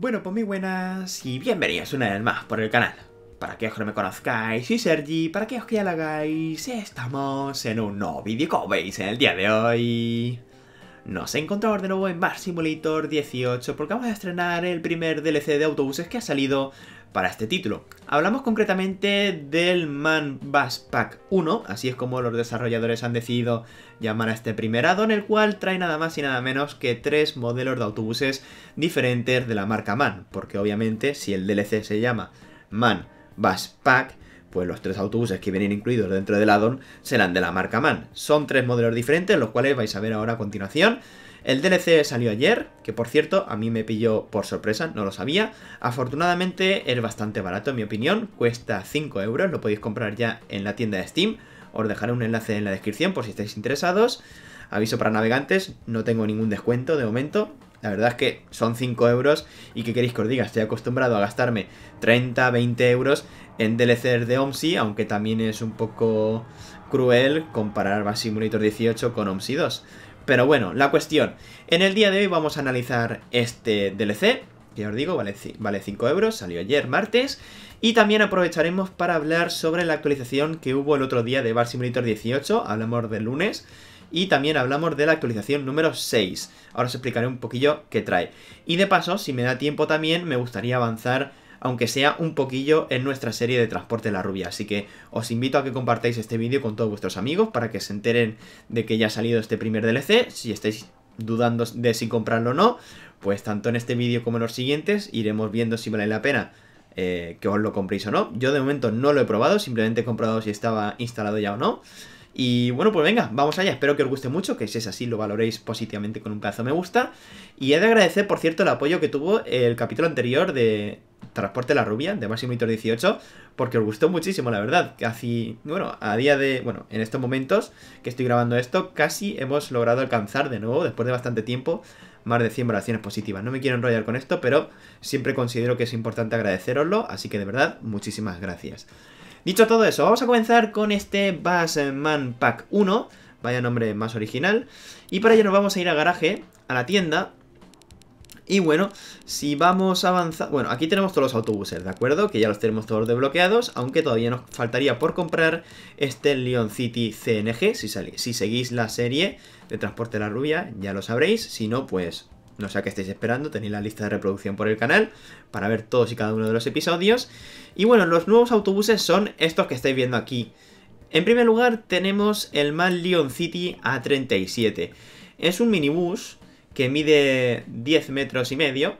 Bueno, pues muy buenas y bienvenidos una vez más por el canal. Para aquellos que no me conozcáis, soy Sergi, para aquellos que ya lo hagáis, estamos en un nuevo vídeo, como veis en el día de hoy. Nos encontramos de nuevo en Bar Simulator 18 porque vamos a estrenar el primer DLC de autobuses que ha salido para este título. Hablamos concretamente del Man Bus Pack 1, así es como los desarrolladores han decidido llamar a este primer addon, el cual trae nada más y nada menos que tres modelos de autobuses diferentes de la marca Man, porque obviamente si el DLC se llama Man Bus Pack, pues los tres autobuses que vienen incluidos dentro del addon serán de la marca Man. Son tres modelos diferentes, los cuales vais a ver ahora a continuación. El DLC salió ayer, que por cierto, a mí me pilló por sorpresa, no lo sabía. Afortunadamente es bastante barato en mi opinión, cuesta 5 euros, lo podéis comprar ya en la tienda de Steam. Os dejaré un enlace en la descripción por si estáis interesados. Aviso para navegantes, no tengo ningún descuento de momento. La verdad es que son 5 euros y que queréis que os diga, estoy acostumbrado a gastarme 30, 20 euros en DLCs de OMSI, aunque también es un poco cruel comparar Bass monitor 18 con OMSI 2. Pero bueno, la cuestión. En el día de hoy vamos a analizar este DLC, que ya os digo, vale, vale 5 euros, salió ayer martes. Y también aprovecharemos para hablar sobre la actualización que hubo el otro día de Bar Simulator 18, hablamos del lunes. Y también hablamos de la actualización número 6. Ahora os explicaré un poquillo qué trae. Y de paso, si me da tiempo también, me gustaría avanzar aunque sea un poquillo, en nuestra serie de Transporte La Rubia. Así que os invito a que compartáis este vídeo con todos vuestros amigos para que se enteren de que ya ha salido este primer DLC. Si estáis dudando de si comprarlo o no, pues tanto en este vídeo como en los siguientes iremos viendo si vale la pena eh, que os lo compréis o no. Yo de momento no lo he probado, simplemente he comprobado si estaba instalado ya o no. Y bueno, pues venga, vamos allá. Espero que os guste mucho, que si es así lo valoréis positivamente con un pedazo me gusta. Y he de agradecer, por cierto, el apoyo que tuvo el capítulo anterior de, Transporte la Rubia, de máximo 18, porque os gustó muchísimo, la verdad. Casi, bueno, a día de, bueno, en estos momentos que estoy grabando esto, casi hemos logrado alcanzar de nuevo, después de bastante tiempo, más de 100 valoraciones positivas. No me quiero enrollar con esto, pero siempre considero que es importante agradeceroslo, así que de verdad, muchísimas gracias. Dicho todo eso, vamos a comenzar con este Bassman Pack 1, vaya nombre más original, y para ello nos vamos a ir a garaje, a la tienda, y bueno, si vamos a avanzar... Bueno, aquí tenemos todos los autobuses, ¿de acuerdo? Que ya los tenemos todos desbloqueados, aunque todavía nos faltaría por comprar este Leon City CNG. Si, si seguís la serie de Transporte de la Rubia, ya lo sabréis. Si no, pues no sé a qué estáis esperando, tenéis la lista de reproducción por el canal para ver todos y cada uno de los episodios. Y bueno, los nuevos autobuses son estos que estáis viendo aquí. En primer lugar tenemos el mal Leon City A37. Es un minibús que mide 10 metros y medio.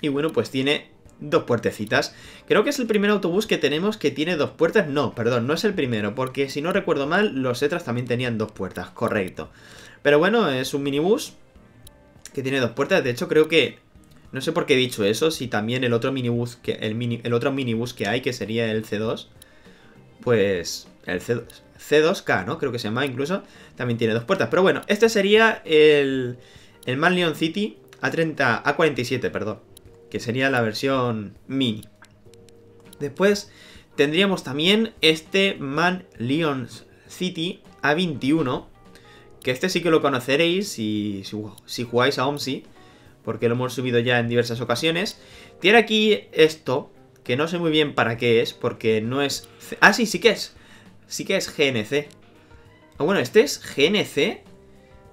Y bueno, pues tiene dos puertecitas. Creo que es el primer autobús que tenemos que tiene dos puertas. No, perdón, no es el primero, porque si no recuerdo mal, los Etras también tenían dos puertas, correcto. Pero bueno, es un minibús que tiene dos puertas. De hecho, creo que... No sé por qué he dicho eso, si también el otro minibús que, el, el otro minibús que hay, que sería el C2, pues el c C2K, ¿no? Creo que se llama incluso, también tiene dos puertas. Pero bueno, este sería el el Man Leon City A30, A47, perdón, que sería la versión mini. Después tendríamos también este Man Leon City A21, que este sí que lo conoceréis si, si, si jugáis a OMSI, porque lo hemos subido ya en diversas ocasiones. Tiene aquí esto, que no sé muy bien para qué es, porque no es... Ah, sí, sí que es. Sí que es GNC. Ah, bueno, este es GNC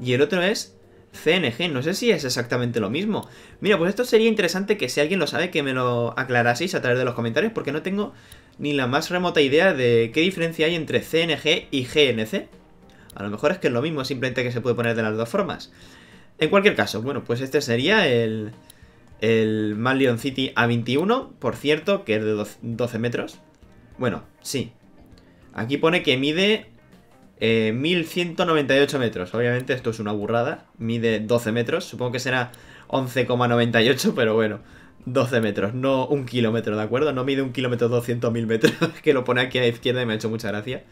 y el otro es CNG, no sé si es exactamente lo mismo. Mira, pues esto sería interesante que si alguien lo sabe que me lo aclaraseis a través de los comentarios porque no tengo ni la más remota idea de qué diferencia hay entre CNG y GNC. A lo mejor es que es lo mismo, simplemente que se puede poner de las dos formas. En cualquier caso, bueno, pues este sería el, el Malion City A21, por cierto, que es de 12 metros. Bueno, sí. Aquí pone que mide 1198 eh, metros. Obviamente esto es una burrada. Mide 12 metros. Supongo que será 11,98, pero bueno. 12 metros, no un kilómetro, ¿de acuerdo? No mide un kilómetro 200.000 metros, que lo pone aquí a la izquierda y me ha hecho mucha gracia.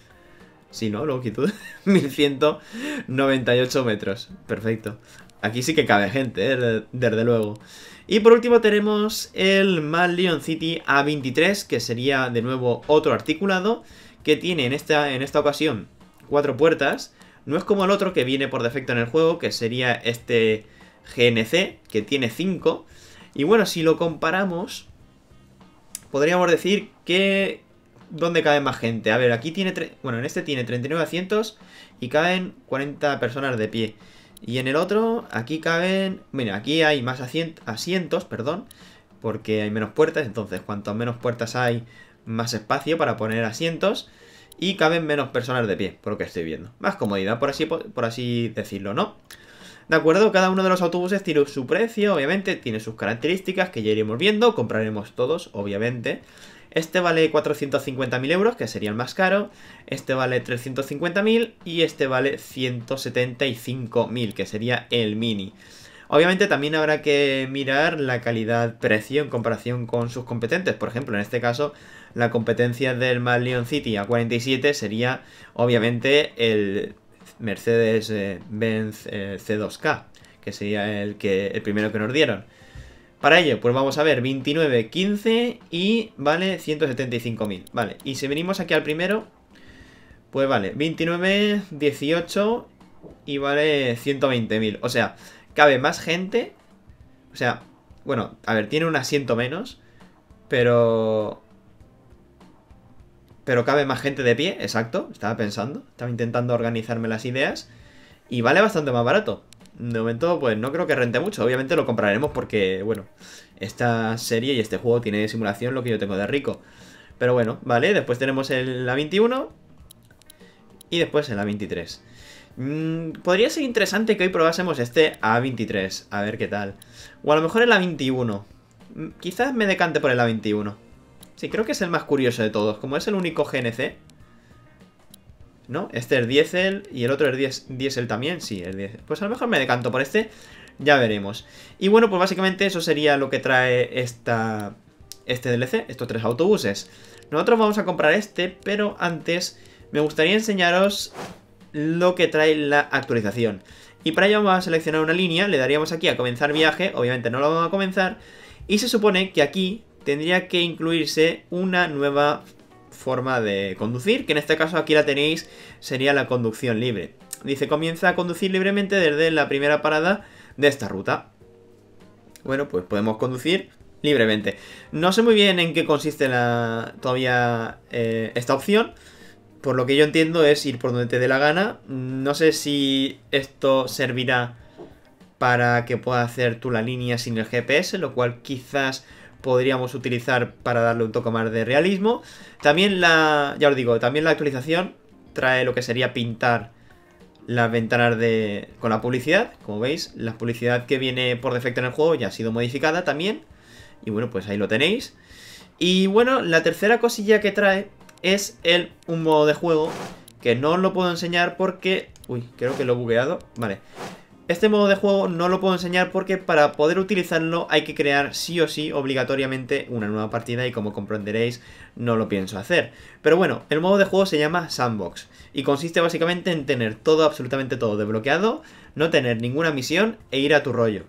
Si ¿no? Longitud. 1198 metros. Perfecto. Aquí sí que cabe gente, ¿eh? desde luego. Y por último tenemos el mal Leon City A23, que sería de nuevo otro articulado, que tiene esta, en esta ocasión cuatro puertas. No es como el otro que viene por defecto en el juego, que sería este GNC, que tiene 5. Y bueno, si lo comparamos, podríamos decir que... ¿Dónde cae más gente? A ver, aquí tiene... Bueno, en este tiene 39 asientos y caen 40 personas de pie. Y en el otro, aquí caben... Mira, aquí hay más asientos, asientos perdón, porque hay menos puertas. Entonces, cuanto menos puertas hay, más espacio para poner asientos y caben menos personas de pie, por lo que estoy viendo. Más comodidad, por así, por así decirlo, ¿no? De acuerdo, cada uno de los autobuses tiene su precio, obviamente, tiene sus características que ya iremos viendo, compraremos todos, obviamente. Este vale 450.000 euros, que sería el más caro. Este vale 350.000 y este vale 175.000, que sería el mini. Obviamente también habrá que mirar la calidad-precio en comparación con sus competentes. Por ejemplo, en este caso la competencia del mal Leon City a 47 sería obviamente el Mercedes-Benz eh, C2K, que sería el, que, el primero que nos dieron. Para ello, pues vamos a ver 29, 15 y vale 175.000. Vale, y si venimos aquí al primero, pues vale 29, 18 y vale 120.000. O sea, cabe más gente. O sea, bueno, a ver, tiene un asiento menos, pero pero cabe más gente de pie, exacto, estaba pensando, estaba intentando organizarme las ideas y vale bastante más barato. De momento, pues no creo que rente mucho, obviamente lo compraremos porque, bueno, esta serie y este juego tiene simulación lo que yo tengo de rico. Pero bueno, vale, después tenemos el, la 21 y después el A23. Mm, podría ser interesante que hoy probásemos este A23, a ver qué tal. O a lo mejor el A21. Mm, quizás me decante por el A21. Sí, creo que es el más curioso de todos. Como es el único GNC. ¿No? Este es diésel y el otro es diésel también. Sí, el diésel. Pues a lo mejor me decanto por este. Ya veremos. Y bueno, pues básicamente eso sería lo que trae este DLC, estos tres autobuses. Nosotros vamos a comprar este, pero antes me gustaría enseñaros lo que trae la actualización. Y para ello vamos a seleccionar una línea, le daríamos aquí a comenzar viaje, obviamente no lo vamos a comenzar. Y se supone que aquí tendría que incluirse una nueva forma de conducir, que en este caso aquí la tenéis, sería la conducción libre. Dice, comienza a conducir libremente desde la primera parada de esta ruta. Bueno, pues podemos conducir libremente. No sé muy bien en qué consiste la, todavía eh, esta opción. Por lo que yo entiendo es ir por donde te dé la gana. No sé si esto servirá para que pueda hacer tú la línea sin el GPS, lo cual quizás podríamos utilizar para darle un toque más de realismo. También la, ya os digo, también la actualización trae lo que sería pintar las ventanas de, con la publicidad. Como veis, la publicidad que viene por defecto en el juego ya ha sido modificada también. Y bueno, pues ahí lo tenéis. Y bueno, la tercera cosilla que trae es el, un modo de juego que no os lo puedo enseñar porque... Uy, creo que lo he bugueado. Vale. Este modo de juego no lo puedo enseñar porque para poder utilizarlo hay que crear sí o sí obligatoriamente una nueva partida y como comprenderéis no lo pienso hacer. Pero bueno, el modo de juego se llama Sandbox y consiste básicamente en tener todo, absolutamente todo desbloqueado, no tener ninguna misión e ir a tu rollo.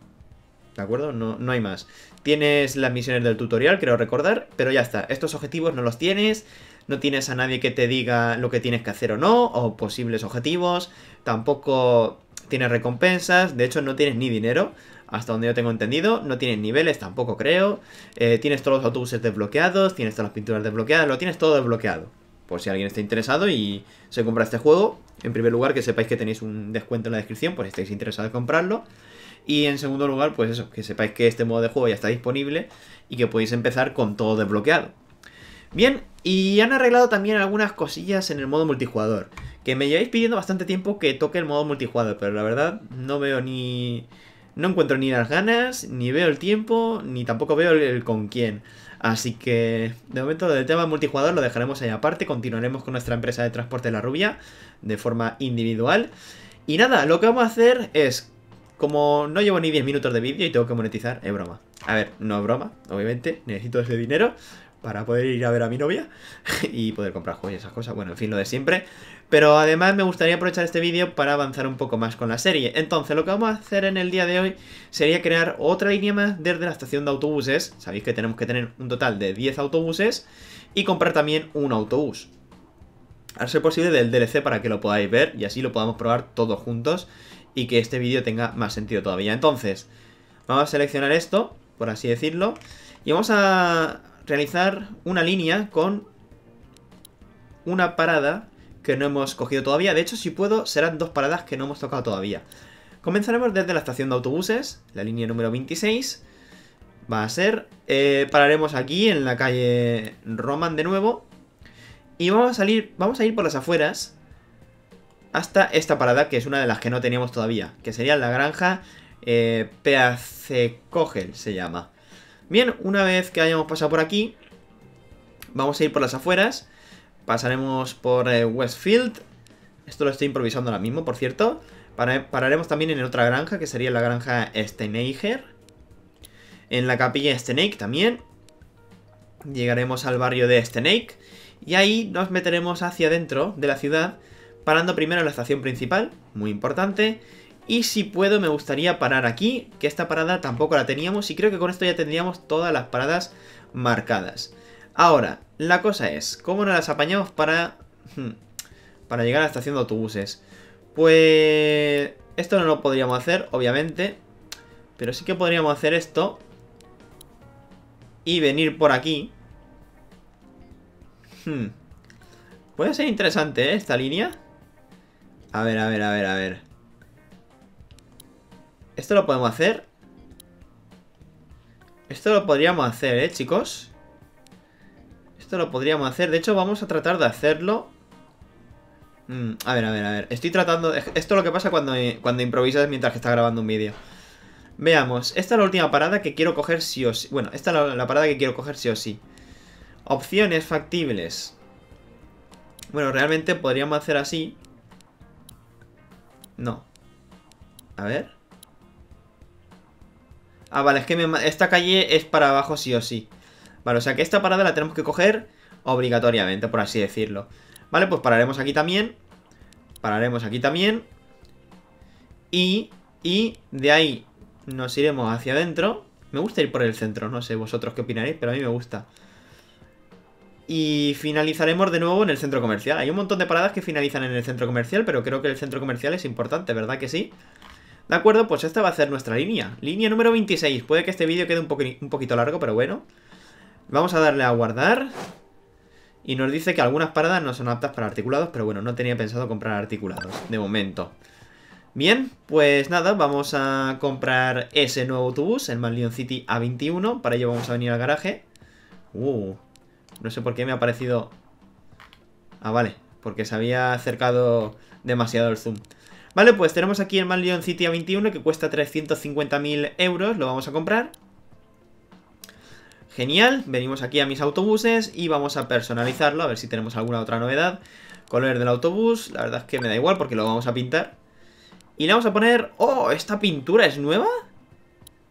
¿De acuerdo? No, no hay más. Tienes las misiones del tutorial, creo recordar, pero ya está. Estos objetivos no los tienes, no tienes a nadie que te diga lo que tienes que hacer o no, o posibles objetivos, tampoco tienes recompensas, de hecho no tienes ni dinero, hasta donde yo tengo entendido, no tienes niveles tampoco creo, eh, tienes todos los autobuses desbloqueados, tienes todas las pinturas desbloqueadas, lo tienes todo desbloqueado. Por si alguien está interesado y se compra este juego, en primer lugar que sepáis que tenéis un descuento en la descripción, pues si estáis interesados en comprarlo. Y en segundo lugar, pues eso, que sepáis que este modo de juego ya está disponible y que podéis empezar con todo desbloqueado. Bien, y han arreglado también algunas cosillas en el modo multijugador. Que me lleváis pidiendo bastante tiempo que toque el modo multijugador, pero la verdad no veo ni... No encuentro ni las ganas, ni veo el tiempo, ni tampoco veo el, con quién. Así que de momento del tema multijugador lo dejaremos ahí aparte, continuaremos con nuestra empresa de transporte La Rubia de forma individual. Y nada, lo que vamos a hacer es, como no llevo ni 10 minutos de vídeo y tengo que monetizar, es broma. A ver, no es broma, obviamente, necesito ese dinero para poder ir a ver a mi novia y poder comprar juegos y esas cosas. Bueno, en fin, lo de siempre. Pero además me gustaría aprovechar este vídeo para avanzar un poco más con la serie. Entonces, lo que vamos a hacer en el día de hoy sería crear otra línea más desde la estación de autobuses. Sabéis que tenemos que tener un total de 10 autobuses y comprar también un autobús. A ser posible del DLC para que lo podáis ver y así lo podamos probar todos juntos y que este vídeo tenga más sentido todavía. Entonces, vamos a seleccionar esto, por así decirlo, y vamos a realizar una línea con una parada que no hemos cogido todavía. De hecho, si puedo, serán dos paradas que no hemos tocado todavía. Comenzaremos desde la estación de autobuses, la línea número 26. Va a ser... Eh, pararemos aquí en la calle Roman de nuevo. Y vamos a salir, vamos a ir por las afueras hasta esta parada, que es una de las que no teníamos todavía, que sería la granja eh, Peacecogel, se llama. Bien, una vez que hayamos pasado por aquí, vamos a ir por las afueras. Pasaremos por eh, Westfield. Esto lo estoy improvisando ahora mismo, por cierto. pararemos también en otra granja, que sería la granja Steineiger. En la capilla Stenake también. Llegaremos al barrio de Steenek Y ahí nos meteremos hacia adentro de la ciudad, parando primero en la estación principal, muy importante, y si puedo me gustaría parar aquí, que esta parada tampoco la teníamos y creo que con esto ya tendríamos todas las paradas marcadas. Ahora, la cosa es, ¿cómo nos las apañamos para, hmm, para llegar a la estación de autobuses? Pues esto no lo podríamos hacer, obviamente, pero sí que podríamos hacer esto y venir por aquí. Hmm. Puede ser interesante, ¿eh? Esta línea. A ver, a ver, a ver, a ver. Esto lo podemos hacer. Esto lo podríamos hacer, ¿eh, chicos? Esto lo podríamos hacer. De hecho, vamos a tratar de hacerlo. Mm, a ver, a ver, a ver. Estoy tratando... Esto es lo que pasa cuando, cuando improvisas mientras que estás grabando un vídeo. Veamos. Esta es la última parada que quiero coger sí o sí. Bueno, esta es la, la parada que quiero coger sí o sí. Opciones factibles. Bueno, realmente podríamos hacer así. No. A ver. Ah, vale, es que esta calle es para abajo sí o sí. Vale, o sea que esta parada la tenemos que coger obligatoriamente, por así decirlo. Vale, pues pararemos aquí también. Pararemos aquí también. Y, y de ahí nos iremos hacia adentro. Me gusta ir por el centro, no sé vosotros qué opinaréis, pero a mí me gusta. Y finalizaremos de nuevo en el centro comercial. Hay un montón de paradas que finalizan en el centro comercial, pero creo que el centro comercial es importante, ¿verdad que sí? Sí. De acuerdo, pues esta va a ser nuestra línea. Línea número 26. Puede que este vídeo quede un, poquito largo, pero bueno. Vamos a darle a guardar. Y nos dice que algunas paradas no son aptas para articulados, pero bueno, no tenía pensado comprar articulados, de momento. Bien, pues nada, vamos a comprar ese nuevo autobús, el Malion City A21. Para ello vamos a venir al garaje. Uh, no sé por qué me ha parecido... Ah, vale, porque se había acercado demasiado el zoom. Vale, pues tenemos aquí el Man City a 21 que cuesta 350.000 euros, lo vamos a comprar. Genial, venimos aquí a mis autobuses y vamos a personalizarlo, a ver si tenemos alguna otra novedad. Color del autobús, la verdad es que me da igual porque lo vamos a pintar. Y le vamos a poner... ¡Oh! ¿Esta pintura es nueva?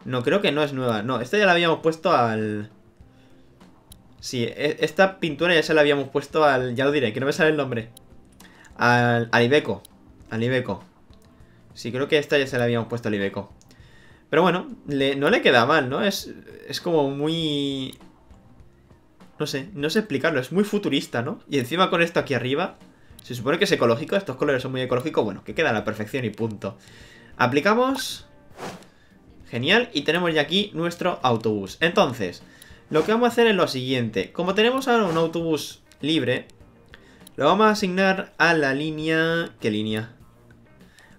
No, creo que no es nueva. No, esta ya la habíamos puesto al... Sí, e, esta pintura ya se la habíamos puesto al... Ya lo diré, que no me sale el nombre. Al, al Ibeco. Al Ibeco. Sí, creo que esta ya se la habíamos puesto al Ibeco. Pero bueno, no le queda mal, ¿no? Es, es como muy... No sé, no sé explicarlo, es muy futurista, ¿no? Y encima con esto aquí arriba, se supone que es ecológico, estos colores son muy ecológicos, bueno, que queda a la perfección y punto. Aplicamos... Genial, y tenemos ya aquí nuestro autobús. Entonces, lo que vamos a hacer es lo siguiente. Como tenemos ahora un autobús libre, lo vamos a asignar a la línea... ¿Qué línea?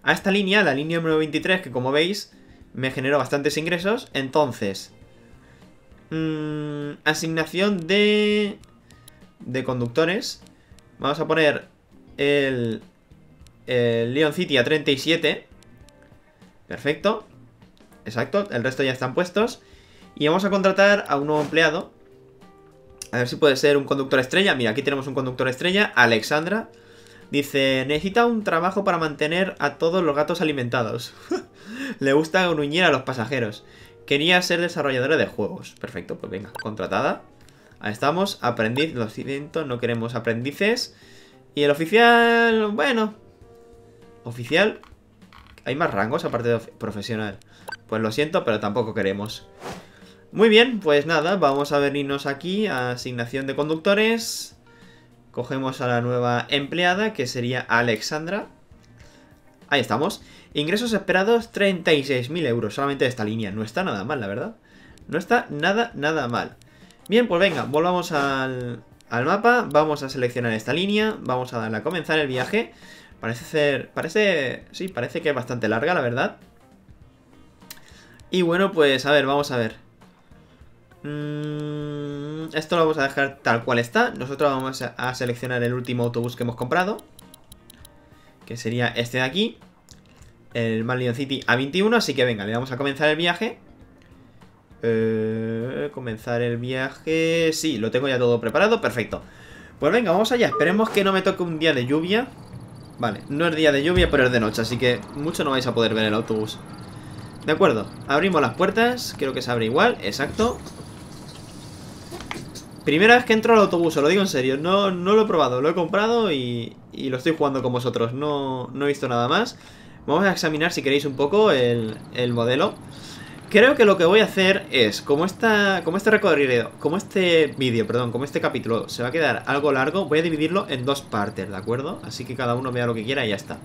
a esta línea, la línea número 23, que como veis me generó bastantes ingresos. Entonces, mm, asignación de, de conductores. Vamos a poner el, el Leon City a 37. Perfecto. Exacto, el resto ya están puestos. Y vamos a contratar a un nuevo empleado. A ver si puede ser un conductor estrella. Mira, aquí tenemos un conductor estrella, Alexandra. Dice, necesita un trabajo para mantener a todos los gatos alimentados. Le gusta gruñir a los pasajeros. Quería ser desarrolladora de juegos. Perfecto, pues venga, contratada. Ahí estamos, aprendiz, lo siento, no queremos aprendices. Y el oficial, bueno. Oficial, ¿hay más rangos aparte de profesional? Pues lo siento, pero tampoco queremos. Muy bien, pues nada, vamos a venirnos aquí a asignación de conductores... Cogemos a la nueva empleada, que sería Alexandra. Ahí estamos. Ingresos esperados, 36.000 euros. Solamente esta línea. No está nada mal, la verdad. No está nada, nada mal. Bien, pues venga, volvamos al, mapa. Vamos a seleccionar esta línea. Vamos a darle a comenzar el viaje. Parece ser... Parece... Sí, parece que es bastante larga, la verdad. Y bueno, pues a ver, vamos a ver. Mm, esto lo vamos a dejar tal cual está. Nosotros vamos a, seleccionar el último autobús que hemos comprado. Que sería este de aquí. El Marlion City A21. Así que venga, le vamos a comenzar el viaje. Eh, comenzar el viaje... Sí, lo tengo ya todo preparado. Perfecto. Pues venga, vamos allá. Esperemos que no me toque un día de lluvia. Vale, no es día de lluvia, pero es de noche. Así que mucho no vais a poder ver el autobús. De acuerdo, abrimos las puertas. Creo que se abre igual. Exacto. Primera vez que entro al autobús, lo digo en serio. No, no lo he probado, lo he comprado y, lo estoy jugando con vosotros. No, he visto nada más. Vamos a examinar, si queréis, un poco el, modelo. Creo que lo que voy a hacer es, como, esta, como este recorrido, como este vídeo, perdón, como este capítulo se va a quedar algo largo, voy a dividirlo en dos partes, ¿de acuerdo? Así que cada uno vea lo que quiera y ya está.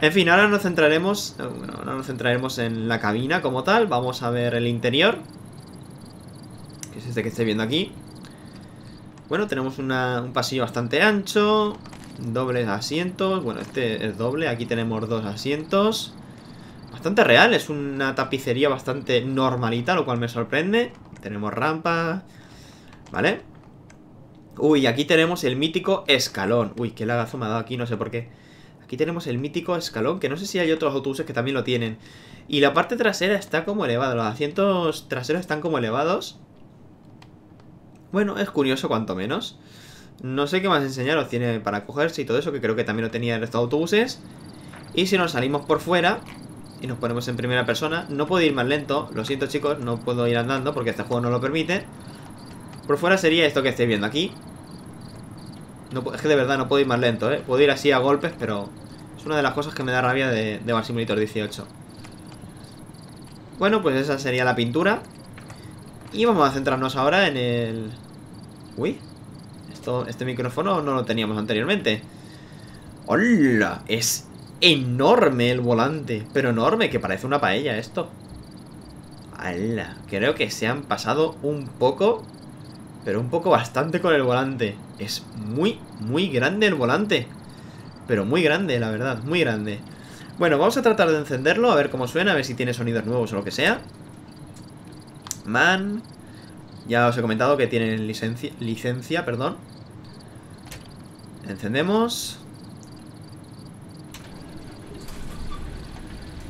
En fin, ahora nos centraremos, eh, bueno, ahora nos centraremos en la cabina como tal, vamos a ver el interior, que es este que estoy viendo aquí. Bueno, tenemos un pasillo bastante ancho. Dobles asientos. Bueno, este es doble. Aquí tenemos dos asientos. Bastante real. Es una tapicería bastante normalita, lo cual me sorprende. Tenemos rampa, ¿Vale? Uy, aquí tenemos el mítico escalón. Uy, qué lagazo me ha dado aquí, no sé por qué. Aquí tenemos el mítico escalón, que no sé si hay otros autobuses que también lo tienen. Y la parte trasera está como elevada. Los asientos traseros están como elevados. Bueno, es curioso cuanto menos. No sé qué más enseñaros tiene para cogerse y todo eso, que creo que también lo tenía en estos autobuses. Y si nos salimos por fuera y nos ponemos en primera persona, no puedo ir más lento. Lo siento, chicos, no puedo ir andando porque este juego no lo permite. Por fuera sería esto que estáis viendo aquí. es que de verdad no puedo ir más lento, ¿eh? Puedo ir así a golpes, pero es una de las cosas que me da rabia de, de Bar Simulator 18. Bueno, pues esa sería la pintura. Y vamos a centrarnos ahora en el... Uy, esto, este micrófono no lo teníamos anteriormente. ¡Hola! Es enorme el volante, pero enorme, que parece una paella esto. ¡Hala! Creo que se han pasado un poco, pero un poco bastante con el volante. Es muy, muy grande el volante. Pero muy grande, la verdad, muy grande. Bueno, vamos a tratar de encenderlo, a ver cómo suena, a ver si tiene sonidos nuevos o lo que sea. Man. Ya os he comentado que tienen licencia, licencia perdón. Encendemos.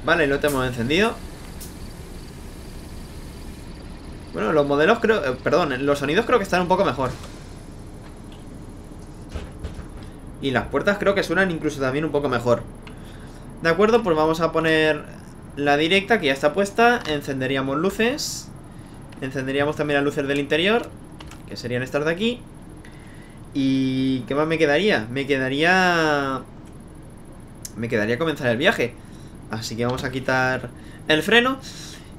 Vale, lo tenemos encendido. Bueno, los modelos creo... Eh, perdón, los sonidos creo que están un poco mejor. Y las puertas creo que suenan incluso también un poco mejor. De acuerdo, pues vamos a poner la directa que ya está puesta. Encenderíamos luces. Encenderíamos también las luces del interior, que serían estas de aquí. ¿Y qué más me quedaría? Me quedaría... Me quedaría comenzar el viaje. Así que vamos a quitar el freno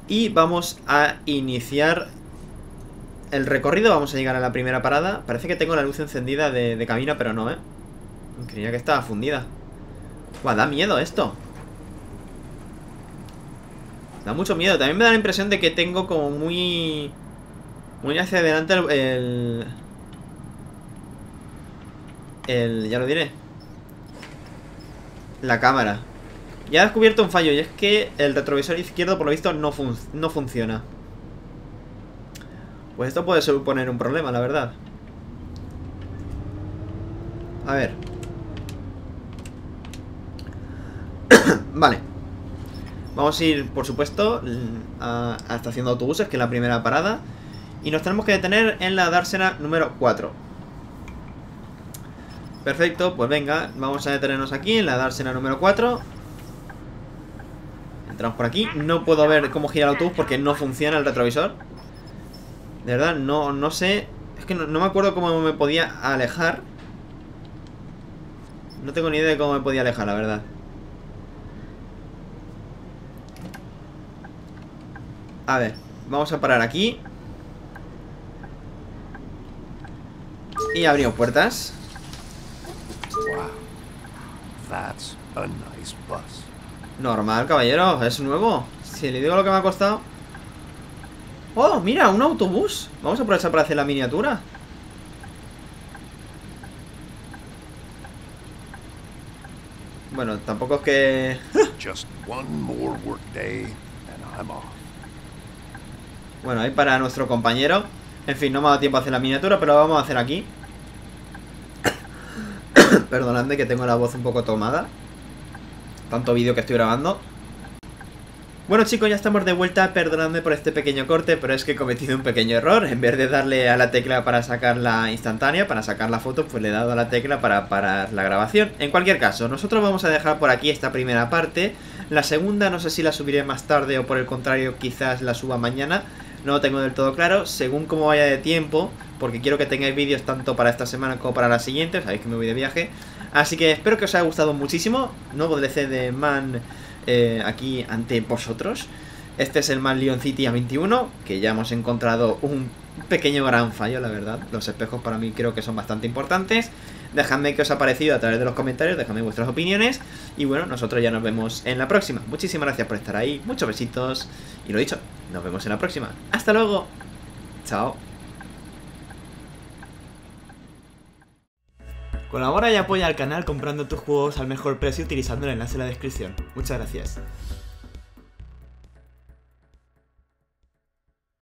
y vamos a iniciar el recorrido. Vamos a llegar a la primera parada. Parece que tengo la luz encendida de, camino, pero no, ¿eh? Creía que estaba fundida. Guau, da miedo esto. Da mucho miedo. También me da la impresión de que tengo como muy... Muy hacia adelante el... el, ya lo diré. La cámara. Ya he descubierto un fallo y es que el retrovisor izquierdo por lo visto no funciona. Pues esto puede suponer un problema, la verdad. A ver. vale. Vamos a ir, por supuesto, a, la estación de autobuses, que es la primera parada. Y nos tenemos que detener en la dársena número 4. Perfecto, pues venga, vamos a detenernos aquí en la dársena número 4. Entramos por aquí. No puedo ver cómo gira el autobús porque no funciona el retrovisor. De verdad, no, no sé... Es que no, no me acuerdo cómo me podía alejar. No tengo ni idea de cómo me podía alejar, la verdad. A ver, vamos a parar aquí Y abrimos puertas Normal, caballero, es nuevo Si le digo lo que me ha costado Oh, mira, un autobús Vamos a aprovechar para hacer la miniatura Bueno, tampoco es que... Bueno, ahí para nuestro compañero En fin, no me ha dado tiempo a hacer la miniatura Pero la vamos a hacer aquí Perdonadme que tengo la voz un poco tomada Tanto vídeo que estoy grabando bueno chicos, ya estamos de vuelta, perdonadme por este pequeño corte, pero es que he cometido un pequeño error. En vez de darle a la tecla para sacar la instantánea, para sacar la foto, pues le he dado a la tecla para parar la grabación. En cualquier caso, nosotros vamos a dejar por aquí esta primera parte. La segunda no sé si la subiré más tarde o por el contrario quizás la suba mañana no lo tengo del todo claro, según como vaya de tiempo, porque quiero que tengáis vídeos tanto para esta semana como para la siguiente, sabéis que me voy de viaje. Así que espero que os haya gustado muchísimo, nuevo DLC de Man eh, aquí ante vosotros. Este es el Man Leon City A21, que ya hemos encontrado un pequeño gran fallo, la verdad. Los espejos para mí creo que son bastante importantes. Dejadme qué os ha parecido a través de los comentarios, dejadme vuestras opiniones. Y bueno, nosotros ya nos vemos en la próxima. Muchísimas gracias por estar ahí, muchos besitos. Y lo dicho, nos vemos en la próxima. Hasta luego. Chao. Colabora y apoya al canal comprando tus juegos al mejor precio utilizando el enlace en la descripción. Muchas gracias.